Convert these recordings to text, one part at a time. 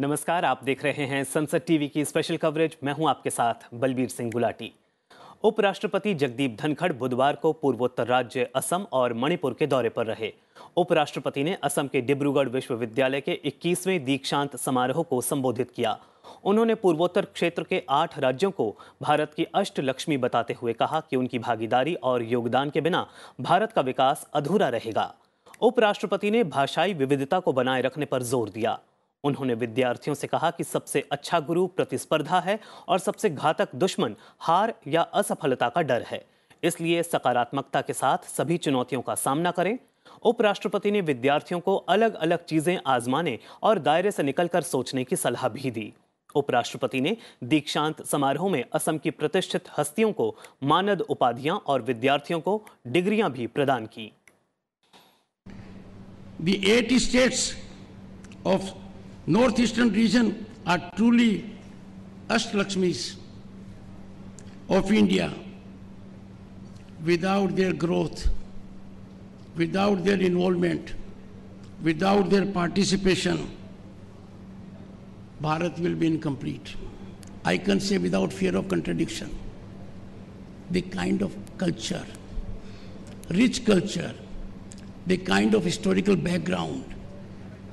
नमस्कार आप देख रहे हैं संसद टीवी की स्पेशल कवरेज मैं हूं आपके साथ बलबीर सिंह गुलाटी उपराष्ट्रपति जगदीप धनखड़ बुधवार को पूर्वोत्तर राज्य असम और मणिपुर के दौरे पर रहे उपराष्ट्रपति ने असम के डिब्रूगढ़ विश्वविद्यालय के 21वें दीक्षांत समारोह को संबोधित किया उन्होंने पूर्वोत्तर क्षेत्र के आठ राज्यों को भारत की अष्ट लक्ष्मी बताते हुए कहा कि उनकी भागीदारी और योगदान के बिना भारत का विकास अधूरा रहेगा उपराष्ट्रपति ने भाषाई विविधता को बनाए रखने पर जोर दिया उन्होंने विद्यार्थियों से कहा कि सबसे अच्छा गुरु प्रतिस्पर्धा है और सबसे घातक दुश्मन हार या असफलता का डर है इसलिए सकारात्मकता के साथ सभी चुनौतियों का सामना करें उपराष्ट्रपति ने विद्यार्थियों को अलग अलग चीजें आजमाने और दायरे से निकलकर सोचने की सलाह भी दी उपराष्ट्रपति ने दीक्षांत समारोह में असम की प्रतिष्ठित हस्तियों को मानद उपाधियां और विद्यार्थियों को डिग्रियां भी प्रदान की The eight states northeastern region are truly Ashtlakshmis of India. Without their growth, without their involvement, without their participation, Bharat will be incomplete. I can say without fear of contradiction, the kind of culture, rich culture, the kind of historical background,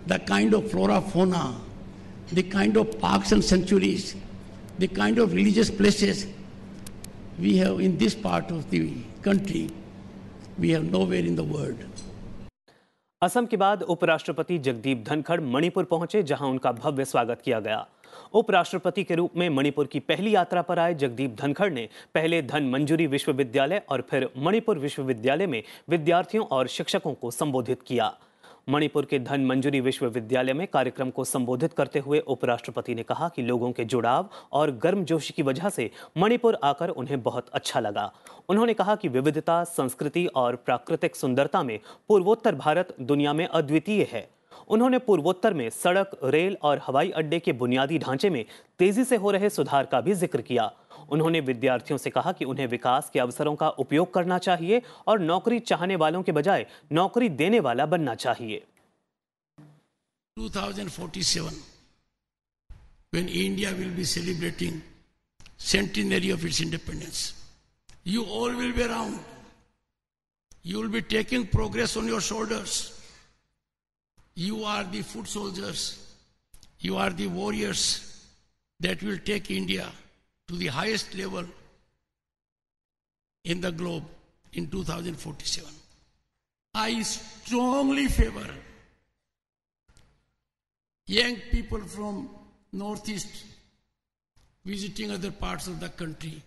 the kind of flora, fauna, the kind of parks and sanctuaries, the kind of religious places we have in this part of the country, we have nowhere in the world. Assam के बाद उपराष्ट्रपति जगदीप धनखड़ मणिपुर पहुंचे जहां उनका भव्य स्वागत किया गया उपराष्ट्रपति के रूप में मणिपुर की पहली यात्रा पर आए जगदीप धनखड़ ने पहले धन मंजूरी विश्वविद्यालय और फिर मणिपुर विश्वविद्यालय में विद्यार्थियों और शिक्षकों को संबोधित किया मणिपुर के धन मंजूरी विश्वविद्यालय में कार्यक्रम को संबोधित करते हुए उपराष्ट्रपति ने कहा कि लोगों के जुड़ाव और गर्मजोशी की वजह से मणिपुर आकर उन्हें बहुत अच्छा लगा उन्होंने कहा कि विविधता संस्कृति और प्राकृतिक सुंदरता में पूर्वोत्तर भारत दुनिया में अद्वितीय है उन्होंने पूर्वोत्तर में सड़क रेल और हवाई अड्डे के बुनियादी ढांचे में तेजी से हो रहे सुधार का भी जिक्र किया उन्होंने विद्यार्थियों से कहा कि उन्हें विकास के अवसरों का उपयोग करना चाहिए और नौकरी चाहने वालों के बजाय नौकरी देने वाला बनना चाहिए 2047 when India will be celebrating centenary of its independence. You all will be around. You will be taking progress on your shoulders. You are the foot soldiers. You are the warriors that will take India to the highest level in the globe in 2047. I strongly favor young people from Northeast visiting other parts of the country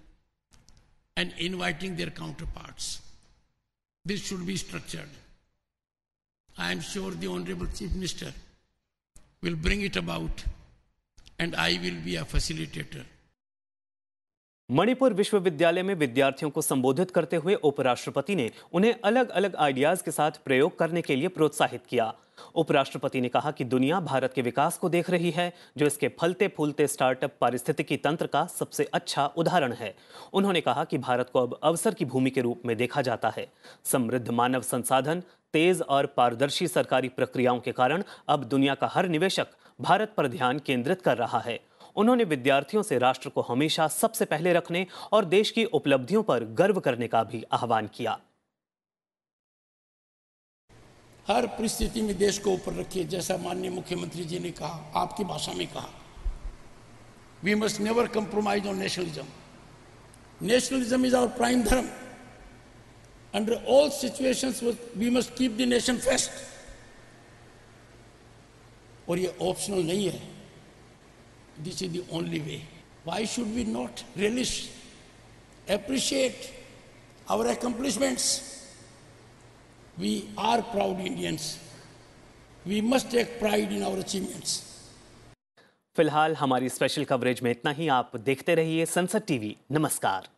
and inviting their counterparts. This should be structured. I am sure the Honorable Chief Minister will bring it about and I will be a facilitator. Manipur विश्वविद्यालय में विद्यार्थियों को संबोधित करते हुए उपराष्ट्रपति ने उन्हें अलग अलग आइडियाज के साथ प्रयोग करने के लिए प्रोत्साहित किया उपराष्ट्रपति ने कहा कि दुनिया भारत के विकास को देख रही है जो इसके फलते फूलते स्टार्टअप पारिस्थितिकी तंत्र का सबसे अच्छा उदाहरण है उन्होंने कहा कि भारत को अब अवसर की भूमि के रूप में देखा जाता है समृद्ध मानव संसाधन तेज और पारदर्शी सरकारी प्रक्रियाओं के कारण अब दुनिया का हर निवेशक भारत पर ध्यान केंद्रित कर रहा है उन्होंने विद्यार्थियों से राष्ट्र को हमेशा सबसे पहले रखने और देश की उपलब्धियों पर गर्व करने का भी आह्वान किया हर परिस्थिति में देश को ऊपर रखिए जैसा माननीय मुख्यमंत्री जी ने कहा आपकी भाषा में कहा we must never compromise on nationalism nationalism is our prime dharma Under all situations, we must keep the nation first. or ye optional nahi hai this is the only way why should we not relish appreciate our accomplishments. We are proud Indians. We must take pride in our achievements. फिलहाल हमारी special coverage में इतना ही आप देखते रहिए संसद TV नमस्कार